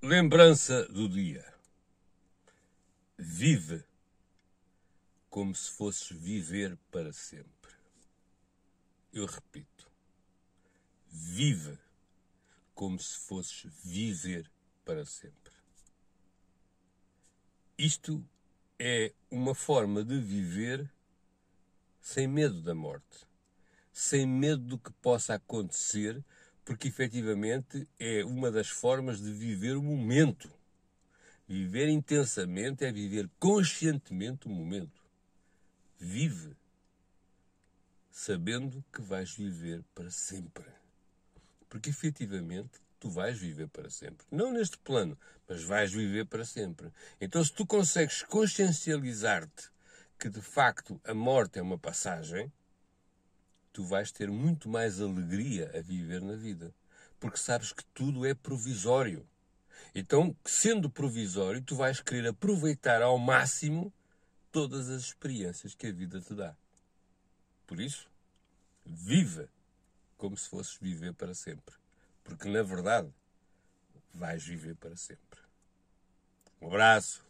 Lembrança do dia. Vive como se fosses viver para sempre. Eu repito. Vive como se fosses viver para sempre. Isto é uma forma de viver sem medo da morte, sem medo do que possa acontecer porque efetivamente é uma das formas de viver o momento. Viver intensamente é viver conscientemente o momento. Vive sabendo que vais viver para sempre. Porque efetivamente tu vais viver para sempre. Não neste plano, mas vais viver para sempre. Então, se tu consegues consciencializar-te que de facto a morte é uma passagem, tu vais ter muito mais alegria a viver na vida, porque sabes que tudo é provisório. Então, sendo provisório, tu vais querer aproveitar ao máximo todas as experiências que a vida te dá. Por isso, viva como se fosses viver para sempre, porque na verdade vais viver para sempre. Um abraço.